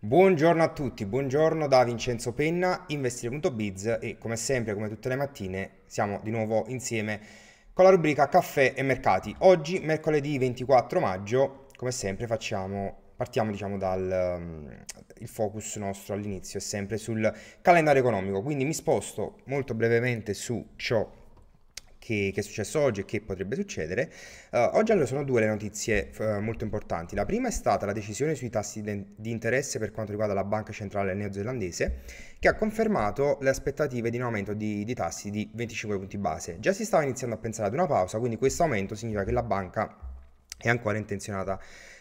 Buongiorno a tutti, buongiorno da Vincenzo Penna, investire.biz e come sempre, come tutte le mattine, siamo di nuovo insieme con la rubrica Caffè e Mercati. Oggi, mercoledì 24 maggio, come sempre facciamo, partiamo diciamo dal um, focus nostro all'inizio, è sempre sul calendario economico, quindi mi sposto molto brevemente su ciò che, che, è successo oggi e che potrebbe succedere, uh, oggi allora sono due le notizie uh, molto importanti. La prima è stata la decisione sui tassi de- di interesse per quanto riguarda la banca centrale neozelandese, che ha confermato le aspettative di un aumento di, di tassi di 25 punti base. Già si stava iniziando a pensare ad una pausa, quindi questo aumento significa che la banca è ancora intenzionata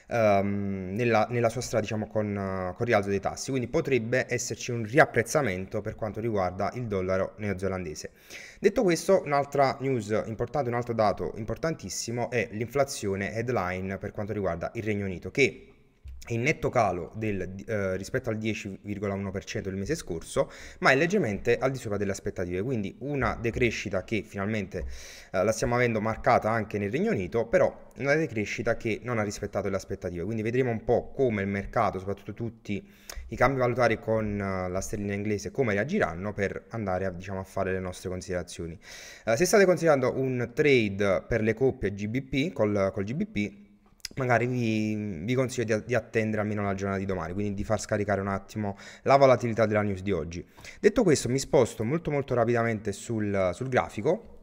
um, nella, nella, sua strada diciamo con, uh, con rialzo dei tassi quindi potrebbe esserci un riapprezzamento per quanto riguarda il dollaro neozelandese detto questo un'altra news importante un altro dato importantissimo è l'inflazione headline per quanto riguarda il Regno Unito che è in netto calo del, eh, rispetto al 10,1% del mese scorso, ma è leggermente al di sopra delle aspettative, quindi una decrescita che finalmente eh, la stiamo avendo marcata anche nel Regno Unito, però una decrescita che non ha rispettato le aspettative, quindi vedremo un po' come il mercato, soprattutto tutti i cambi valutari con eh, la sterlina inglese, come reagiranno per andare a, diciamo, a fare le nostre considerazioni. Eh, se state considerando un trade per le coppie GBP col, col GBP, magari vi, vi consiglio di, di, attendere almeno la giornata di domani, quindi di far scaricare un attimo la volatilità della news di oggi. Detto questo, mi sposto molto molto rapidamente sul, sul grafico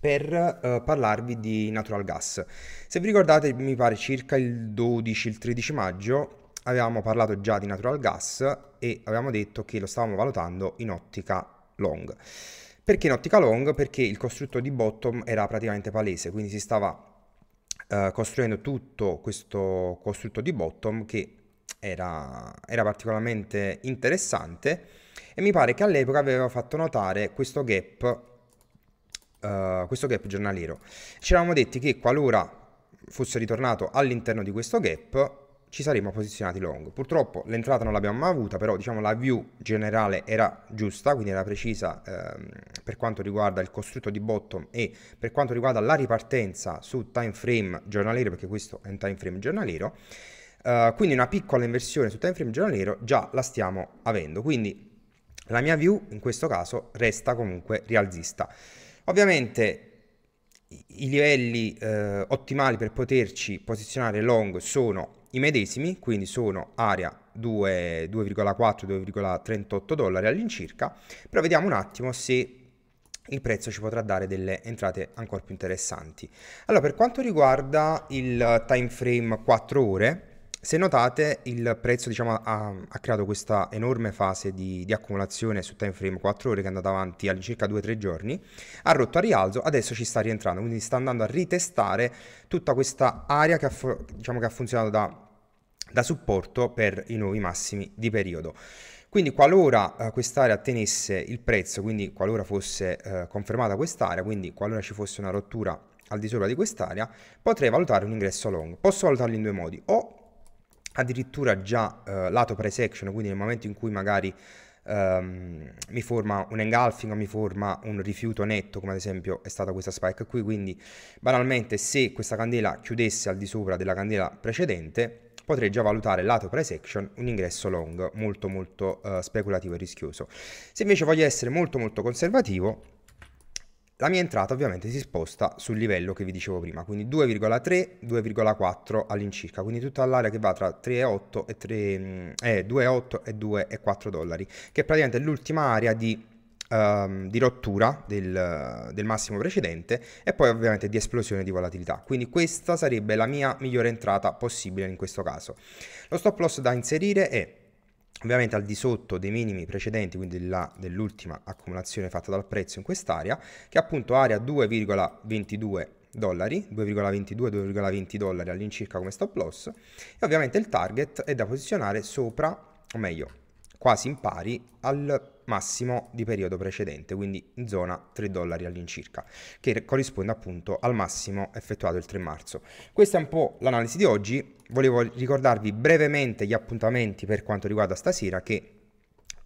per uh, parlarvi di natural gas. Se vi ricordate, mi pare circa il 12, il 13 maggio avevamo parlato già di natural gas e avevamo detto che lo stavamo valutando in ottica long. Perché in ottica long? Perché il costrutto di bottom era praticamente palese, quindi si stava eh, costruendo tutto questo costrutto di bottom che era, era particolarmente interessante e mi pare che all'epoca aveva fatto notare questo gap, uh, questo gap giornaliero. Ci eravamo detti che qualora fosse ritornato all'interno di questo gap ci saremmo posizionati long. Purtroppo l'entrata non l'abbiamo mai avuta, però diciamo la view generale era giusta, quindi era precisa ehm, per quanto riguarda il costrutto di bottom e per quanto riguarda la ripartenza su time frame giornaliero, perché questo è un time frame giornaliero. Eh, quindi una piccola inversione su time frame giornaliero già la stiamo avendo, quindi la mia view in questo caso resta comunque rialzista. Ovviamente i livelli eh, ottimali per poterci posizionare long sono i medesimi, quindi sono area 2,4-2,38 dollari all'incirca, però vediamo un attimo se il prezzo ci potrà dare delle entrate ancora più interessanti. Allora, per quanto riguarda il time frame 4 ore, se notate il prezzo diciamo, ha, ha, creato questa enorme fase di, di, accumulazione su time frame 4 ore che è andata avanti all'incirca 2-3 giorni, ha rotto a rialzo, adesso ci sta rientrando, quindi sta andando a ritestare tutta questa area che ha, diciamo, che ha funzionato da da supporto per i nuovi massimi di periodo. Quindi qualora eh, quest'area tenesse il prezzo, quindi qualora fosse eh, confermata quest'area, quindi qualora ci fosse una rottura al di sopra di quest'area, potrei valutare un ingresso long. Posso valutarlo in due modi, o addirittura già eh, lato price action, quindi nel momento in cui magari ehm, mi forma un engulfing o mi forma un rifiuto netto, come ad esempio è stata questa spike qui, quindi banalmente se questa candela chiudesse al di sopra della candela precedente, potrei già valutare lato price action un ingresso long molto molto eh, speculativo e rischioso. Se invece voglio essere molto molto conservativo, la mia entrata ovviamente si sposta sul livello che vi dicevo prima, quindi 2,3, 2,4 all'incirca, quindi tutta l'area che va tra 3,8 e 3, mm, eh, 2,8 e 2,4 dollari, che è praticamente l'ultima area di um, di rottura del, del massimo precedente e poi ovviamente di esplosione di volatilità. Quindi questa sarebbe la mia migliore entrata possibile in questo caso. Lo stop loss da inserire è ovviamente al di sotto dei minimi precedenti, quindi dell'ultima accumulazione fatta dal prezzo in quest'area, che è appunto area 2,22 dollari, 2,22-2,20 dollari all'incirca come stop loss, e ovviamente il target è da posizionare sopra, o meglio, quasi in pari al massimo di periodo precedente, quindi in zona 3 dollari all'incirca, che corrisponde appunto al massimo effettuato il 3 marzo. Questa è un po' l'analisi di oggi, volevo ricordarvi brevemente gli appuntamenti per quanto riguarda stasera che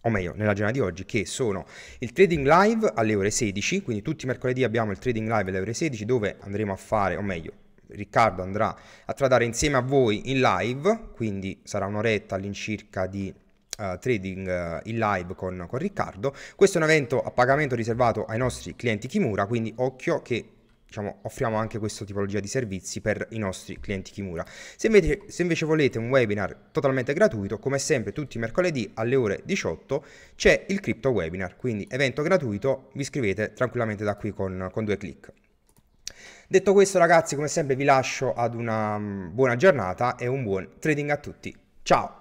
o meglio, nella giornata di oggi, che sono il trading live alle ore 16, quindi tutti i mercoledì abbiamo il trading live alle ore 16 dove andremo a fare, o meglio, Riccardo andrà a tradare insieme a voi in live, quindi sarà un'oretta all'incirca di Uh, trading uh, in live con, con Riccardo. Questo è un evento a pagamento riservato ai nostri clienti Kimura, quindi occhio che Diciamo, offriamo anche questa tipologia di servizi per i nostri clienti Kimura. Se invece, se invece, volete un webinar totalmente gratuito, come sempre tutti i mercoledì alle ore 18 c'è il crypto webinar, quindi evento gratuito, vi iscrivete tranquillamente da qui con, con due clic. Detto questo ragazzi, come sempre vi lascio ad una mm, buona giornata e un buon trading a tutti. Ciao!